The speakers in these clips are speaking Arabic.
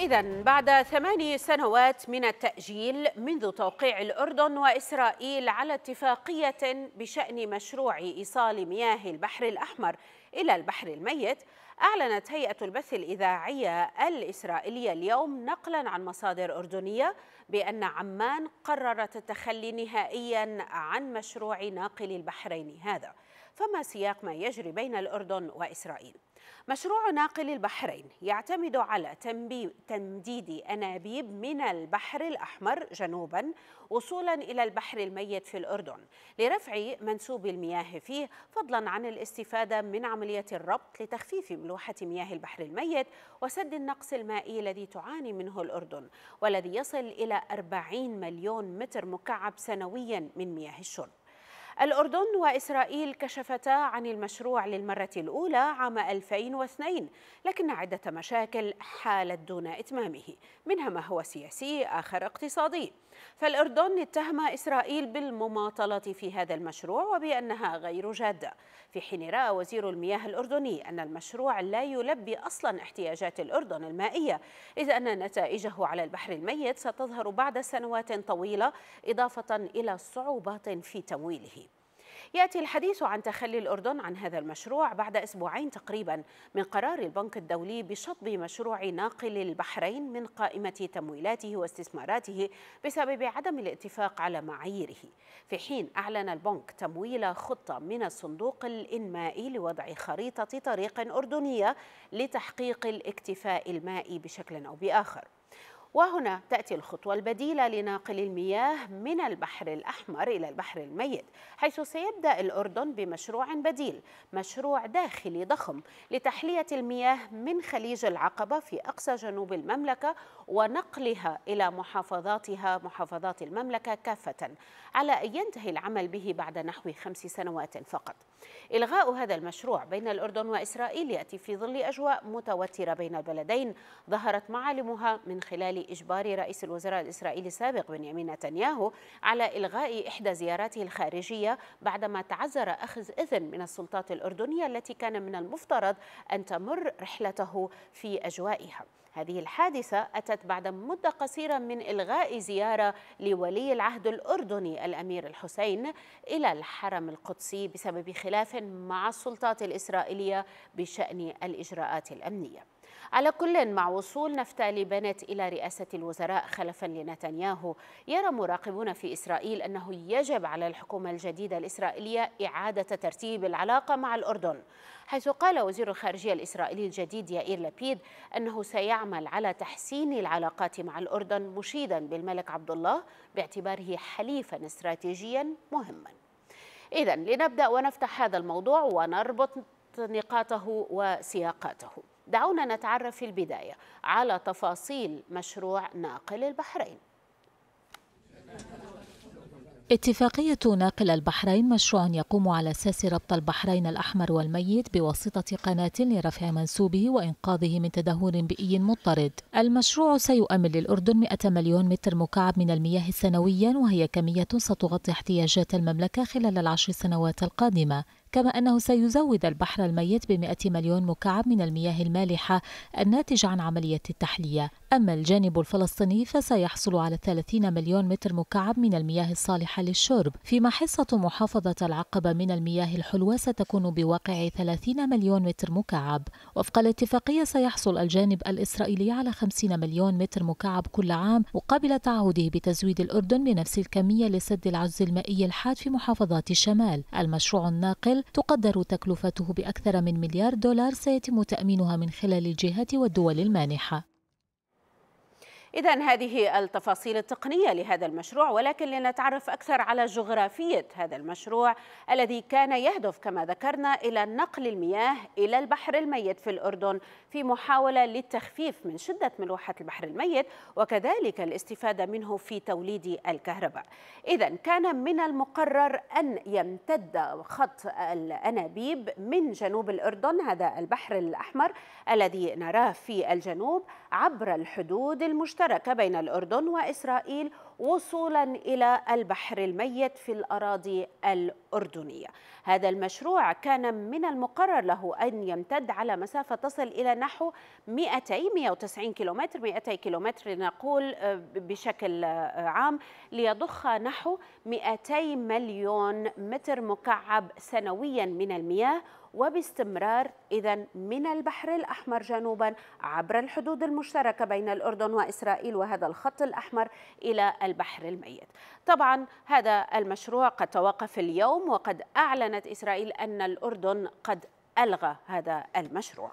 إذا بعد ثماني سنوات من التأجيل منذ توقيع الأردن وإسرائيل على اتفاقية بشأن مشروع إيصال مياه البحر الأحمر إلى البحر الميت أعلنت هيئة البث الإذاعية الإسرائيلية اليوم نقلا عن مصادر أردنية بأن عمان قررت التخلي نهائيا عن مشروع ناقل البحرين هذا فما سياق ما يجري بين الأردن وإسرائيل؟ مشروع ناقل البحرين يعتمد على تمديد أنابيب من البحر الأحمر جنوبا وصولا إلى البحر الميت في الأردن لرفع منسوب المياه فيه فضلا عن الاستفادة من عملية الربط لتخفيف ملوحة مياه البحر الميت وسد النقص المائي الذي تعاني منه الأردن والذي يصل إلى 40 مليون متر مكعب سنويا من مياه الشرب الأردن وإسرائيل كشفتا عن المشروع للمرة الأولى عام 2002 لكن عدة مشاكل حالت دون إتمامه منها ما هو سياسي آخر اقتصادي فالأردن اتهم إسرائيل بالمماطلة في هذا المشروع وبأنها غير جادة في حين رأى وزير المياه الأردني أن المشروع لا يلبي أصلا احتياجات الأردن المائية إذ أن نتائجه على البحر الميت ستظهر بعد سنوات طويلة إضافة إلى صعوبات في تمويله يأتي الحديث عن تخلي الأردن عن هذا المشروع بعد أسبوعين تقريبا من قرار البنك الدولي بشطب مشروع ناقل البحرين من قائمة تمويلاته واستثماراته بسبب عدم الاتفاق على معاييره في حين أعلن البنك تمويل خطة من الصندوق الإنمائي لوضع خريطة طريق أردنية لتحقيق الاكتفاء المائي بشكل أو بآخر وهنا تأتي الخطوة البديلة لناقل المياه من البحر الأحمر إلى البحر الميت حيث سيبدأ الأردن بمشروع بديل مشروع داخلي ضخم لتحلية المياه من خليج العقبة في أقصى جنوب المملكة ونقلها إلى محافظاتها محافظات المملكة كافة على أن ينتهي العمل به بعد نحو خمس سنوات فقط إلغاء هذا المشروع بين الأردن وإسرائيل يأتي في ظل أجواء متوترة بين البلدين ظهرت معالمها من خلال إجبار رئيس الوزراء الإسرائيلي السابق بنيامين نتنياهو على إلغاء إحدى زياراته الخارجية بعدما تعذر أخذ إذن من السلطات الأردنية التي كان من المفترض أن تمر رحلته في أجوائها هذه الحادثة أتت بعد مدة قصيرة من إلغاء زيارة لولي العهد الأردني الأمير الحسين إلى الحرم القدسي بسبب خلاف مع السلطات الإسرائيلية بشأن الإجراءات الأمنية على كل مع وصول نفتالي بنت إلى رئاسة الوزراء خلفا لنتنياهو يرى مراقبون في إسرائيل أنه يجب على الحكومة الجديدة الإسرائيلية إعادة ترتيب العلاقة مع الأردن حيث قال وزير الخارجية الإسرائيلي الجديد يائير لبيد أنه سيعمل على تحسين العلاقات مع الأردن مشيدا بالملك عبد الله باعتباره حليفا استراتيجيا مهما إذا لنبدأ ونفتح هذا الموضوع ونربط نقاطه وسياقاته دعونا نتعرف في البداية على تفاصيل مشروع ناقل البحرين اتفاقية ناقل البحرين مشروع يقوم على أساس ربط البحرين الأحمر والميت بواسطة قناة لرفع منسوبه وإنقاذه من تدهور بيئي مضطرد. المشروع سيؤمن للأردن 100 مليون متر مكعب من المياه سنويا وهي كمية ستغطي احتياجات المملكة خلال العشر سنوات القادمة. كما أنه سيزود البحر الميت بمئة مليون مكعب من المياه المالحة الناتجة عن عملية التحلية أما الجانب الفلسطيني فسيحصل على 30 مليون متر مكعب من المياه الصالحة للشرب فيما حصة محافظة العقبة من المياه الحلوة ستكون بواقع 30 مليون متر مكعب وفق الاتفاقية سيحصل الجانب الإسرائيلي على 50 مليون متر مكعب كل عام مقابل تعهده بتزويد الأردن بنفس الكمية لسد العجز المائي الحاد في محافظات الشمال المشروع الناقل تقدر تكلفته بأكثر من مليار دولار سيتم تأمينها من خلال الجهات والدول المانحة إذا هذه التفاصيل التقنية لهذا المشروع ولكن لنتعرف أكثر على جغرافية هذا المشروع الذي كان يهدف كما ذكرنا إلى نقل المياه إلى البحر الميت في الأردن في محاولة للتخفيف من شدة ملوحة البحر الميت وكذلك الاستفادة منه في توليد الكهرباء إذا كان من المقرر أن يمتد خط الأنابيب من جنوب الأردن هذا البحر الأحمر الذي نراه في الجنوب عبر الحدود المجتمعية مشتركة بين الأردن وإسرائيل وصولا إلى البحر الميت في الأراضي الأردنية هذا المشروع كان من المقرر له أن يمتد على مسافة تصل إلى نحو 200 190 كيلومتر 200 كيلومتر لنقول آه، بشكل آه، عام ليضخ نحو 200 مليون متر مكعب سنويا من المياه وباستمرار إذا من البحر الأحمر جنوبا عبر الحدود المشتركة بين الأردن وإسرائيل وهذا الخط الأحمر إلى البحر الميت طبعا هذا المشروع قد توقف اليوم وقد أعلنت إسرائيل أن الأردن قد ألغى هذا المشروع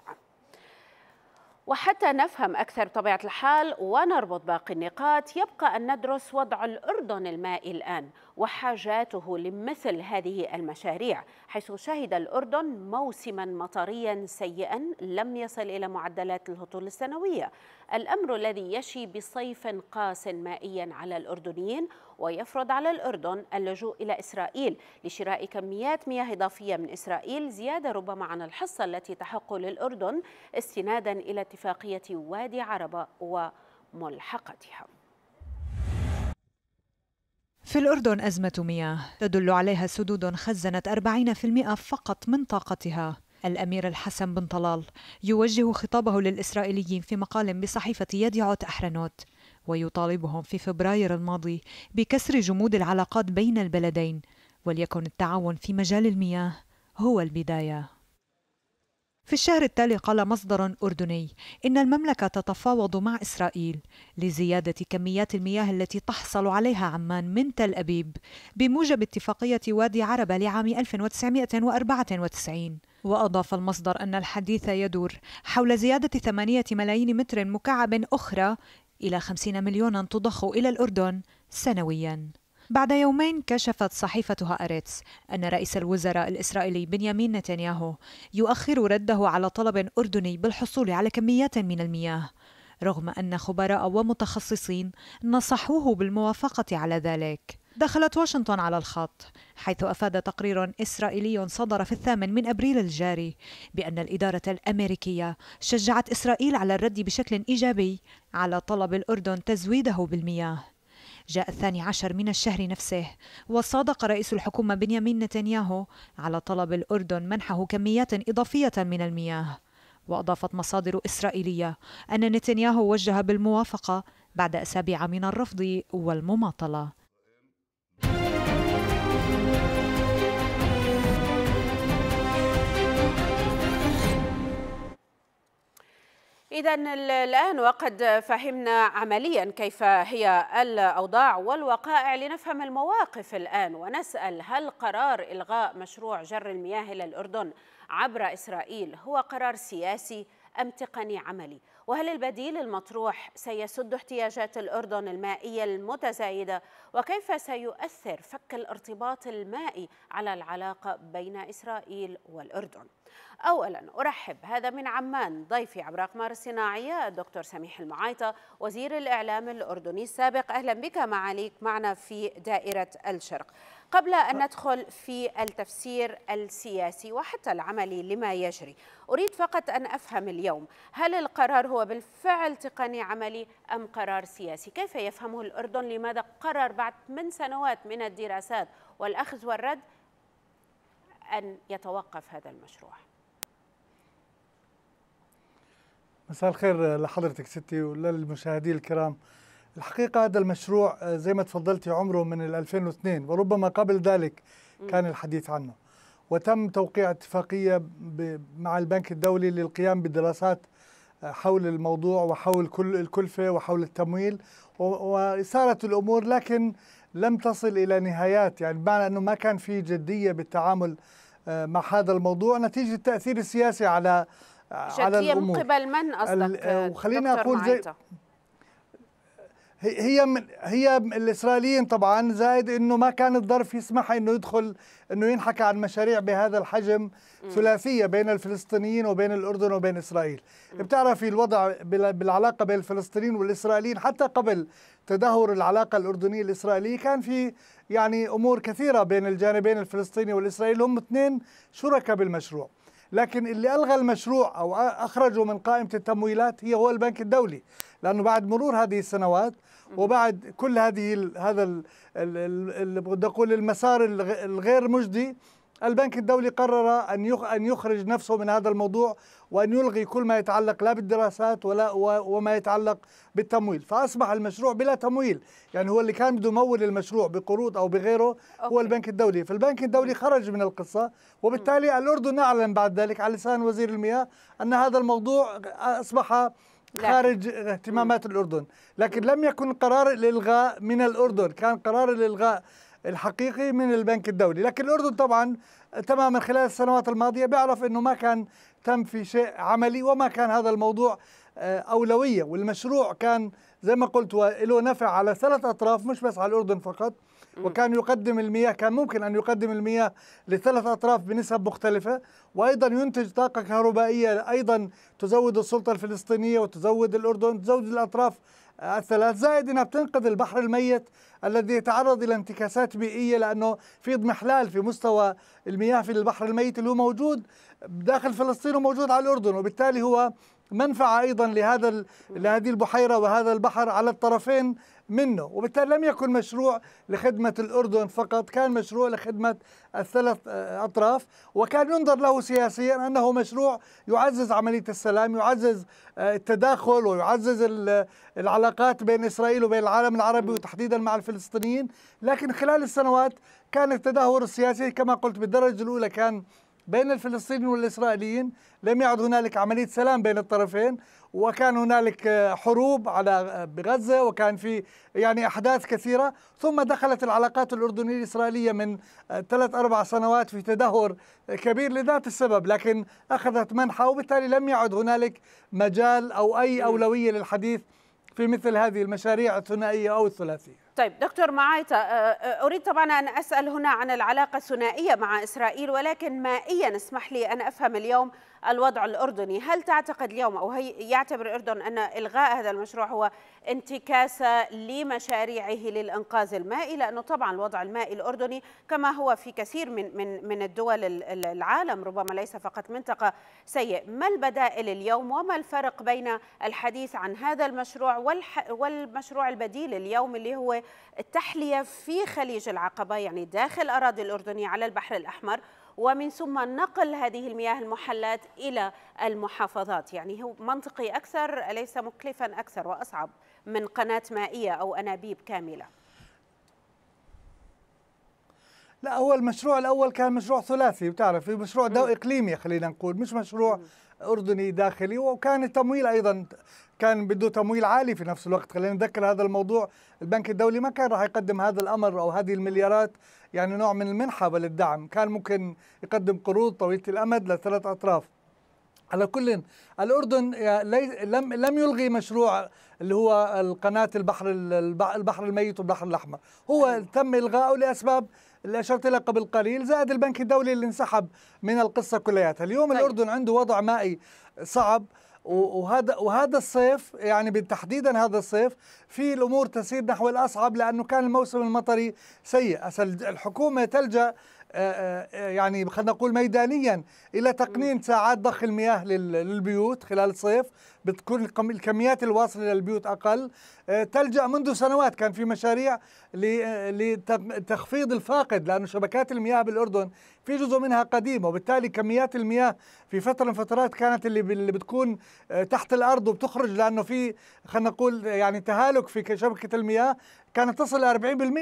وحتى نفهم أكثر طبيعة الحال ونربط باقي النقاط يبقى أن ندرس وضع الأردن المائي الآن وحاجاته لمثل هذه المشاريع حيث شهد الأردن موسما مطريا سيئا لم يصل إلى معدلات الهطول السنوية الأمر الذي يشي بصيف قاس مائيا على الأردنيين ويفرض على الأردن اللجوء إلى إسرائيل لشراء كميات مياه إضافية من إسرائيل زيادة ربما عن الحصة التي تحق للأردن استنادا إلى اتفاقية وادي عربة وملحقتها في الأردن أزمة مياه تدل عليها سدود خزنت 40% فقط من طاقتها الأمير الحسن بن طلال يوجه خطابه للإسرائيليين في مقال بصحيفة يديعوت أحرنوت ويطالبهم في فبراير الماضي بكسر جمود العلاقات بين البلدين وليكن التعاون في مجال المياه هو البدايه في الشهر التالي قال مصدر أردني إن المملكة تتفاوض مع إسرائيل لزيادة كميات المياه التي تحصل عليها عمان من تل أبيب بموجب اتفاقية وادي عربة لعام 1994 وأضاف المصدر أن الحديث يدور حول زيادة ثمانيه ملايين متر مكعب أخرى إلى 50 مليون تضخ إلى الأردن سنوياً بعد يومين كشفت صحيفة هآريتس أن رئيس الوزراء الإسرائيلي بنيامين نتنياهو يؤخر رده على طلب أردني بالحصول على كميات من المياه رغم أن خبراء ومتخصصين نصحوه بالموافقة على ذلك دخلت واشنطن على الخط حيث افاد تقرير اسرائيلي صدر في الثامن من ابريل الجاري بان الاداره الامريكيه شجعت اسرائيل على الرد بشكل ايجابي على طلب الاردن تزويده بالمياه جاء الثاني عشر من الشهر نفسه وصادق رئيس الحكومة بنيامين نتنياهو على طلب الأردن منحه كميات إضافية من المياه وأضافت مصادر إسرائيلية أن نتنياهو وجه بالموافقة بعد أسابيع من الرفض والمماطلة إذا الآن وقد فهمنا عمليا كيف هي الأوضاع والوقائع لنفهم المواقف الآن ونسأل هل قرار إلغاء مشروع جر المياه إلى الأردن عبر إسرائيل هو قرار سياسي أم تقني عملي؟ وهل البديل المطروح سيسد احتياجات الأردن المائية المتزايدة وكيف سيؤثر فك الارتباط المائي على العلاقة بين إسرائيل والأردن أولا أرحب هذا من عمان ضيفي عبر أقمار الصناعية الدكتور سميح المعايطة وزير الإعلام الأردني السابق أهلا بك معاليك معنا في دائرة الشرق قبل أن ندخل في التفسير السياسي وحتى العملي لما يجري أريد فقط أن أفهم اليوم هل القرار هو بالفعل تقني عملي أم قرار سياسي كيف يفهمه الأردن لماذا قرر بعد من سنوات من الدراسات والأخذ والرد أن يتوقف هذا المشروع مساء الخير لحضرتك ستي وللمشاهدين الكرام الحقيقة هذا المشروع آه، زي ما تفضلتي عمره من 2002 وربما قبل ذلك كان الحديث عنه وتم توقيع اتفاقية مع البنك الدولي للقيام بدراسات آه، حول الموضوع وحول كل الكلفة وحول التمويل وإثارة الأمور لكن لم تصل إلى نهايات يعني بمعنى أنه ما كان في جدية بالتعامل آه، مع هذا الموضوع نتيجة التأثير السياسي على على الأمور من قبل من أصدق وخلينا أقول زي هي من هي الاسرائيليين طبعا زائد انه ما كان الظرف يسمح انه يدخل انه ينحكى عن مشاريع بهذا الحجم ثلاثيه بين الفلسطينيين وبين الاردن وبين اسرائيل بتعرفي الوضع بالعلاقه بين الفلسطينيين والاسرائيليين حتى قبل تدهور العلاقه الاردنيه الاسرائيليه كان في يعني امور كثيره بين الجانبين الفلسطيني والاسرائيلي هم اثنين شركاء بالمشروع لكن اللي ألغى المشروع أو أخرجه من قائمة التمويلات هي هو البنك الدولي لأنه بعد مرور هذه السنوات وبعد كل هذه هذا بدي أقول المسار الغير مجدي البنك الدولي قرر أن أن يخرج نفسه من هذا الموضوع وأن يلغي كل ما يتعلق لا بالدراسات ولا وما يتعلق بالتمويل فأصبح المشروع بلا تمويل يعني هو اللي كان بده يمول المشروع بقروض أو بغيره أوكي. هو البنك الدولي فالبنك الدولي خرج من القصة وبالتالي الأردن أعلن بعد ذلك على لسان وزير المياه أن هذا الموضوع أصبح لا. خارج اهتمامات الأردن لكن لم يكن قرار الإلغاء من الأردن كان قرار الإلغاء الحقيقي من البنك الدولي لكن الأردن طبعا تماما خلال السنوات الماضية بيعرف أنه ما كان تم في شيء عملي وما كان هذا الموضوع آه، أولوية والمشروع كان زي ما قلت له نفع على ثلاث أطراف مش بس على الأردن فقط وكان يقدم المياه كان ممكن أن يقدم المياه لثلاث أطراف بنسب مختلفة وأيضا ينتج طاقة كهربائية أيضا تزود السلطة الفلسطينية وتزود الأردن تزود الأطراف آه، الثلاث زائد أنها بتنقذ البحر الميت الذي يتعرض الى انتكاسات بيئيه لانه في اضمحلال في مستوى المياه في البحر الميت اللي هو موجود داخل فلسطين وموجود على الاردن وبالتالي هو منفعه ايضا لهذا لهذه البحيره وهذا البحر على الطرفين منه وبالتالي لم يكن مشروع لخدمة الأردن فقط كان مشروع لخدمة الثلاث أطراف وكان ينظر له سياسيا أنه مشروع يعزز عملية السلام يعزز التداخل ويعزز العلاقات بين إسرائيل وبين العالم العربي وتحديدا مع الفلسطينيين لكن خلال السنوات كان التدهور السياسي كما قلت بالدرجة الأولى كان بين الفلسطينيين والإسرائيليين لم يعد هنالك عملية سلام بين الطرفين وكان هنالك حروب على بغزة وكان في يعني أحداث كثيرة ثم دخلت العلاقات الأردنية الإسرائيلية من ثلاث أربع سنوات في تدهور كبير لذات السبب لكن أخذت منحة وبالتالي لم يعد هنالك مجال أو أي أولوية للحديث في مثل هذه المشاريع الثنائية أو الثلاثية طيب دكتور معايطة أريد طبعا أن أسأل هنا عن العلاقة الثنائية مع إسرائيل ولكن مائيا اسمح لي أن أفهم اليوم الوضع الأردني هل تعتقد اليوم أو هي يعتبر الأردن أن إلغاء هذا المشروع هو انتكاسة لمشاريعه للإنقاذ المائي لأنه طبعا الوضع المائي الأردني كما هو في كثير من, من, من الدول العالم ربما ليس فقط منطقة سيء ما البدائل اليوم وما الفرق بين الحديث عن هذا المشروع والمشروع البديل اليوم اللي هو التحلية في خليج العقبة يعني داخل أراضي الأردنية على البحر الأحمر ومن ثم نقل هذه المياه المحلات إلى المحافظات يعني هو منطقي أكثر أليس مكلفا أكثر وأصعب من قناة مائية أو أنابيب كاملة لا هو المشروع الأول كان مشروع ثلاثي بتعرف مشروع دو إقليمي خلينا نقول مش مشروع م. اردني داخلي وكان التمويل ايضا كان بده تمويل عالي في نفس الوقت خلينا نتذكر هذا الموضوع البنك الدولي ما كان راح يقدم هذا الامر او هذه المليارات يعني نوع من المنحه بل الدعم كان ممكن يقدم قروض طويله الامد لثلاث اطراف على كل الاردن لم لم يلغي مشروع اللي هو القناه البحر البحر الميت والبحر الاحمر هو أيوه. تم الغائه لاسباب اللي اشرت لها قبل قليل زائد البنك الدولي اللي انسحب من القصه كلياتها اليوم طيب. الاردن عنده وضع مائي صعب وهذا وهذا الصيف يعني بالتحديدا هذا الصيف في الامور تسير نحو الاصعب لانه كان الموسم المطري سيء، الحكومه تلجا آه، آه، يعني خلينا نقول ميدانيا الى تقنين ساعات ضخ المياه للبيوت خلال الصيف بتكون الكميات الواصلة للبيوت أقل آه، تلجأ منذ سنوات كان في مشاريع لتخفيض الفاقد لانه شبكات المياه بالأردن في جزء منها قديمة وبالتالي كميات المياه في فترة من فترات كانت اللي اللي بتكون آه، تحت الأرض وبتخرج لأنه في خلينا نقول يعني تهالك في شبكة المياه كانت تصل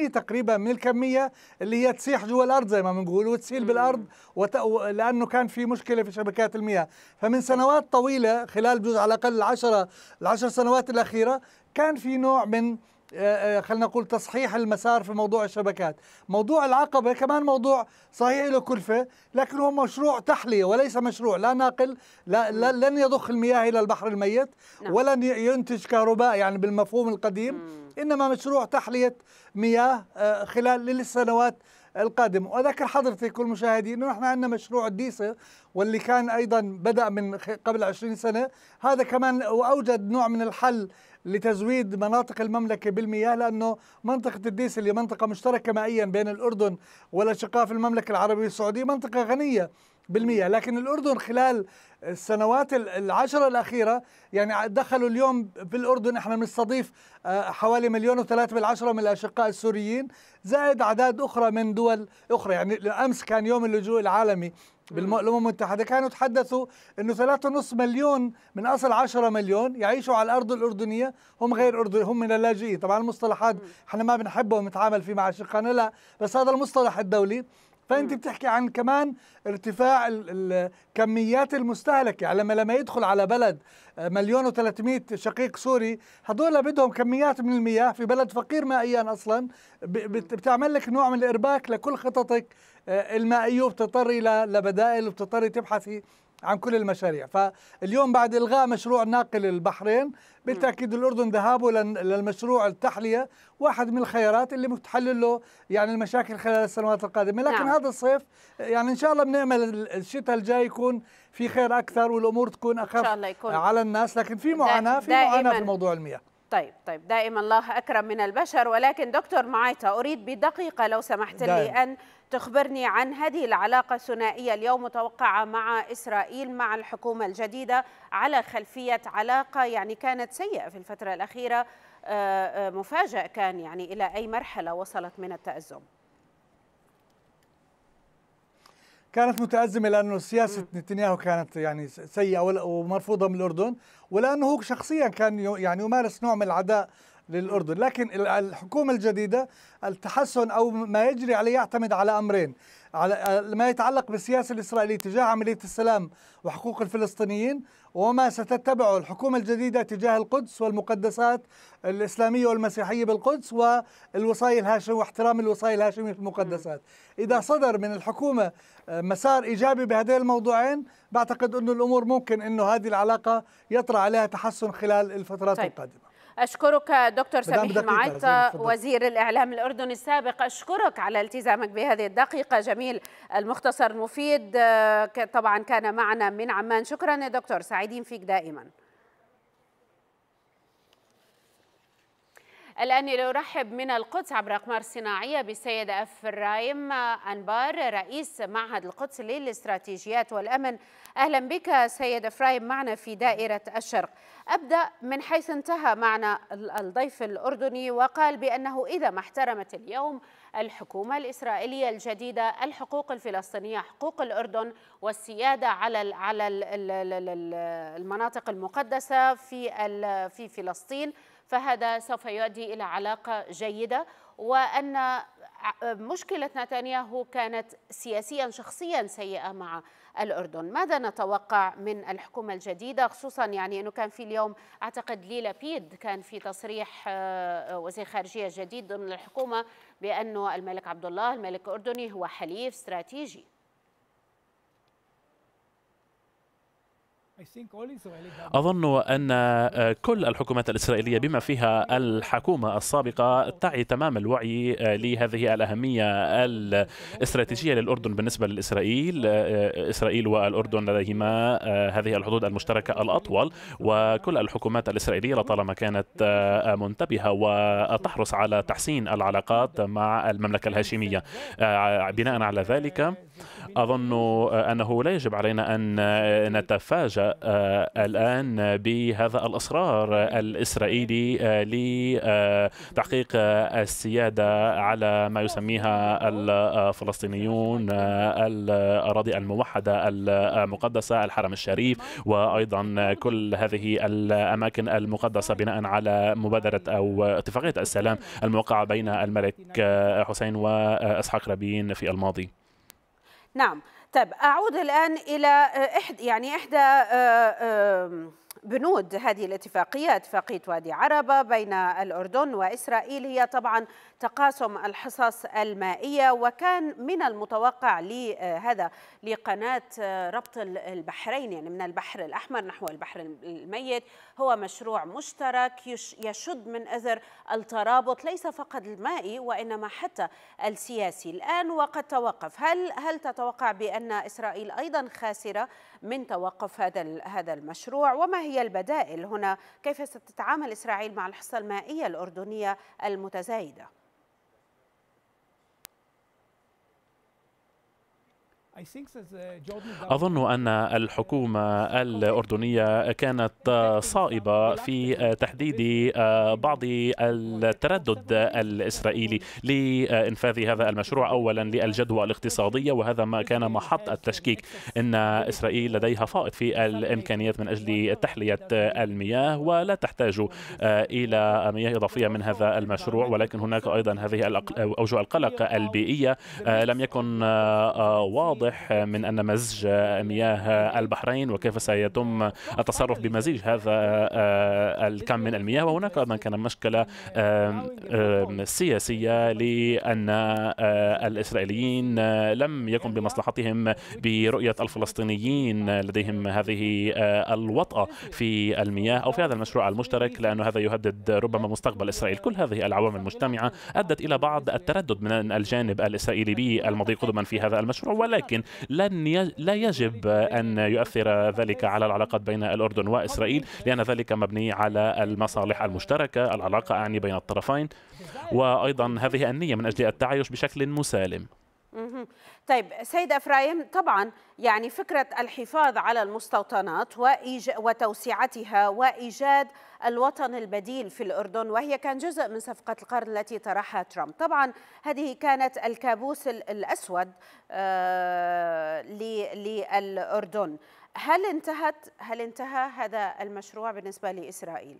40% تقريبا من الكمية اللي هي تسيح جوا الأرض زي ما بنقول وتسيل بالأرض وت... لأنه كان في مشكلة في شبكات المياه فمن سنوات طويلة خلال بجوز على الأقل العشرة العشر سنوات الأخيرة كان في نوع من آه، آه، خلينا نقول تصحيح المسار في موضوع الشبكات موضوع العقبة كمان موضوع صحيح له كلفة لكن هو مشروع تحلية وليس مشروع لا ناقل لا, لا لن يضخ المياه إلى البحر الميت نعم. ولن ينتج كهرباء يعني بالمفهوم القديم إنما مشروع تحلية مياه آه، خلال للسنوات القادم وأذكر حضرتك والمشاهدين أنه احنا عندنا مشروع الديسة واللي كان أيضا بدأ من قبل عشرين سنة هذا كمان وأوجد نوع من الحل لتزويد مناطق المملكة بالمياه لأنه منطقة الديس اللي منطقة مشتركة مائيا بين الأردن والأشقاء في المملكة العربية السعودية منطقة غنية بالمية لكن الأردن خلال السنوات العشرة الأخيرة يعني دخلوا اليوم بالأردن احنا بنستضيف آه، حوالي مليون وثلاثة بالعشرة من الأشقاء السوريين زائد أعداد أخرى من دول أخرى يعني أمس كان يوم اللجوء العالمي بالامم المتحده كانوا تحدثوا انه ثلاثة ونص مليون من اصل 10 مليون يعيشوا على الارض الاردنيه هم غير اردني هم من اللاجئين طبعا المصطلحات احنا ما بنحبه ونتعامل فيه مع اشقائنا لا بس هذا المصطلح الدولي فانت بتحكي عن كمان ارتفاع الكميات المستهلكه على يعني لما يدخل على بلد آه، مليون و300 شقيق سوري هذول بدهم كميات من المياه في بلد فقير مائيا اصلا بتعمل لك نوع من الارباك لكل خططك آه، المائيه وبتضطري لبدائل وبتضطري تبحثي عن كل المشاريع فاليوم بعد إلغاء مشروع ناقل البحرين بالتأكيد الأردن ذهابه للمشروع التحلية واحد من الخيارات اللي متحلل له يعني المشاكل خلال السنوات القادمة لكن نعم. هذا الصيف يعني إن شاء الله بنعمل الشتاء الجاي يكون في خير أكثر والأمور تكون أخف إن شاء الله يكون على الناس لكن في معاناة في معاناة في موضوع المياه طيب طيب دائما الله أكرم من البشر ولكن دكتور معيطة أريد بدقيقة لو سمحت دائم. لي أن تخبرني عن هذه العلاقة الثنائية اليوم متوقعة مع إسرائيل مع الحكومة الجديدة على خلفية علاقة يعني كانت سيئة في الفترة الأخيرة آه، آه، مفاجأ كان يعني إلى أي مرحلة وصلت من التأزم كانت متأزمة لأنه سياسة نتنياهو كانت يعني سيئة ومرفوضة من الأردن ولأنه شخصيا كان يعني يمارس نوع من العداء للأردن لكن الحكومة الجديدة التحسن أو ما يجري عليه يعتمد على أمرين على ما يتعلق بالسياسة الإسرائيلية تجاه عملية السلام وحقوق الفلسطينيين وما ستتبعه الحكومة الجديدة تجاه القدس والمقدسات الإسلامية والمسيحية بالقدس والوصاية الهاشمية واحترام الوصاية الهاشمية في المقدسات إذا صدر من الحكومة آه، مسار إيجابي بهذين الموضوعين بعتقد أن الأمور ممكن أنه هذه العلاقة يطرأ عليها تحسن خلال الفترات طيب. القادمة أشكرك دكتور سميح المعيط وزير الإعلام الأردني السابق أشكرك على التزامك بهذه الدقيقة جميل المختصر المفيد آه، طبعا كان معنا من عمان شكرا يا دكتور سعيدين فيك دائما الآن لأرحب من القدس عبر أقمار صناعية بسيد أفرايم أنبار رئيس معهد القدس للاستراتيجيات والأمن أهلا بك سيد أفرايم معنا في دائرة الشرق أبدأ من حيث انتهى معنا الضيف الأردني وقال بأنه إذا ما احترمت اليوم الحكومة الإسرائيلية الجديدة الحقوق الفلسطينية حقوق الأردن والسيادة على على المناطق المقدسة في في فلسطين فهذا سوف يؤدي إلى علاقة جيدة وأن مشكلة نتنياهو كانت سياسيا شخصيا سيئة مع الأردن ماذا نتوقع من الحكومة الجديدة خصوصا يعني أنه كان في اليوم أعتقد ليلا بيد كان في تصريح آه، وزير خارجية جديد ضمن الحكومة بأنه الملك عبد الله الملك الأردني هو حليف استراتيجي أظن أن آه، كل الحكومات الإسرائيلية بما فيها الحكومة السابقة تعي تمام الوعي آه، لهذه الأهمية الاستراتيجية للأردن بالنسبة لإسرائيل آه، إسرائيل والأردن لديهما هذه الحدود المشتركة الأطول وكل الحكومات الإسرائيلية لطالما كانت منتبهة وتحرص على تحسين العلاقات مع المملكة الهاشمية بناء على ذلك أظن أنه لا يجب علينا أن نتفاجأ الآن بهذا الإصرار الإسرائيلي آه، لتحقيق السيادة على ما يسميها الفلسطينيون آه، الأراضي الموحدة المقدسة الحرم الشريف وأيضا كل هذه الأماكن المقدسة بناء على مبادرة أو اتفاقية السلام الموقعة بين الملك حسين وإسحاق رابين في الماضي نعم طيب اعود الان الى احد يعني احدى آه، بنود هذه الاتفاقية اتفاقية وادي عربة بين الأردن وإسرائيل هي طبعا تقاسم الحصص المائية وكان من المتوقع لهذا لقناة ربط البحرين يعني من البحر الأحمر نحو البحر الميت هو مشروع مشترك يشد من أذر الترابط ليس فقط المائي وإنما حتى السياسي الآن وقد توقف هل هل تتوقع بأن إسرائيل أيضا خاسرة من توقف هذا هذا المشروع وما هي البدائل هنا كيف ستتعامل إسرائيل مع الحصة المائية الأردنية المتزايدة Uh, أظن أن الحكومة الأردنية كانت صائبة في تحديد آه، بعض التردد الإسرائيلي لإنفاذ هذا المشروع أولا للجدوى الاقتصادية وهذا ما كان محط التشكيك إن إسرائيل لديها فائض في الإمكانيات من أجل تحلية المياه ولا تحتاج آه، إلى مياه إضافية من هذا المشروع ولكن هناك أيضا هذه أوجه القلق البيئية آه، لم يكن واضح واضح من أن مزج مياه البحرين وكيف سيتم التصرف بمزيج هذا آه، الكم من المياه وهناك أيضا كان مشكلة سياسية لأن آه، الإسرائيليين آه، لم يكن بمصلحتهم برؤية الفلسطينيين لديهم هذه الوطأة في المياه أو في هذا المشروع المشترك لأن هذا يهدد ربما مستقبل إسرائيل كل هذه العوامل المجتمعة أدت إلى بعض التردد من الجانب الإسرائيلي بالمضي قدما في هذا المشروع ولكن ولكن لن يج لا يجب أن يؤثر ذلك على العلاقات بين الأردن وإسرائيل لأن ذلك مبني على المصالح المشتركة العلاقة أعني بين الطرفين وأيضا هذه النية من أجل التعايش بشكل مسالم طيب سيد افرايم طبعا يعني فكره الحفاظ على المستوطنات وتوسعتها وايجاد الوطن البديل في الاردن وهي كان جزء من صفقه القرن التي طرحها ترامب، طبعا هذه كانت الكابوس الاسود آه، للاردن. هل انتهت هل انتهى هذا المشروع بالنسبه لاسرائيل؟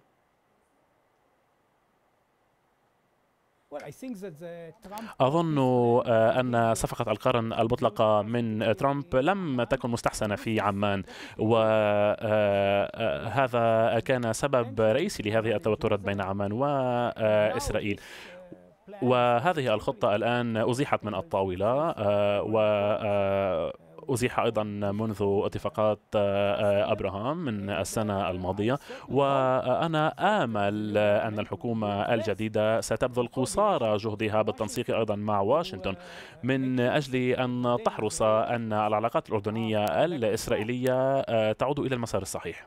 أظن آه, أن صفقة القرن المطلقة من ترامب لم تكن مستحسنة في عمان وهذا آه, آه, كان سبب رئيسي لهذه التوترات بين عمان وإسرائيل uh, وهذه الخطة الآن أزيحت من الطاولة و أزيح أيضا منذ اتفاقات آه، آه، أبراهام من السنة الماضية وأنا آمل أن الحكومة الجديدة ستبذل قصارى جهدها بالتنسيق أيضا مع واشنطن من أجل أن تحرص أن العلاقات الأردنية الإسرائيلية آه، تعود إلى المسار الصحيح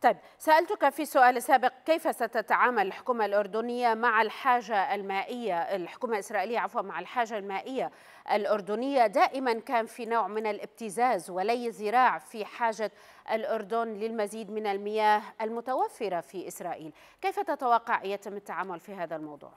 طيب سألتك في سؤال سابق كيف ستتعامل الحكومة الأردنية مع الحاجة المائية الحكومة الإسرائيلية عفوا مع الحاجة المائية الأردنية دائما كان في نوع من الابتزاز ولي زراع في حاجة الأردن للمزيد من المياه المتوفرة في إسرائيل كيف تتوقع يتم التعامل في هذا الموضوع؟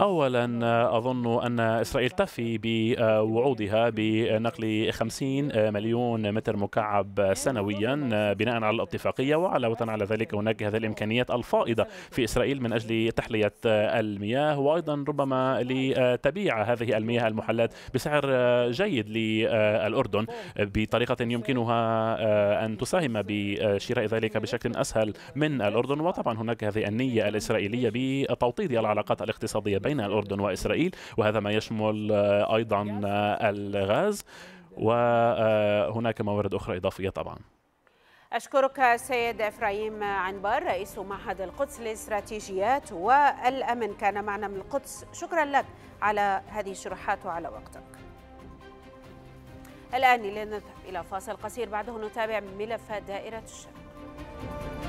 اولا آه، اظن ان اسرائيل تفي بوعودها بنقل 50 مليون متر مكعب سنويا آه، بناء على الاتفاقيه وعلاوه على ذلك هناك هذه الامكانيات الفائضه في اسرائيل من اجل تحليه آه، المياه وايضا ربما لتبيع هذه المياه المحلات بسعر جيد للاردن بطريقه يمكنها ان تساهم بشراء ذلك بشكل اسهل من الاردن وطبعا هناك هذه النيه الاسرائيليه بطول توطيد العلاقات الاقتصادية بين الأردن وإسرائيل وهذا ما يشمل آه، أيضا آه، الغاز وهناك موارد أخرى إضافية طبعا أشكرك سيد إفرايم عنبار رئيس معهد القدس للاستراتيجيات والأمن كان معنا من القدس شكرا لك على هذه الشروحات وعلى وقتك الآن لنذهب إلى فاصل قصير بعده نتابع ملف دائرة الشرق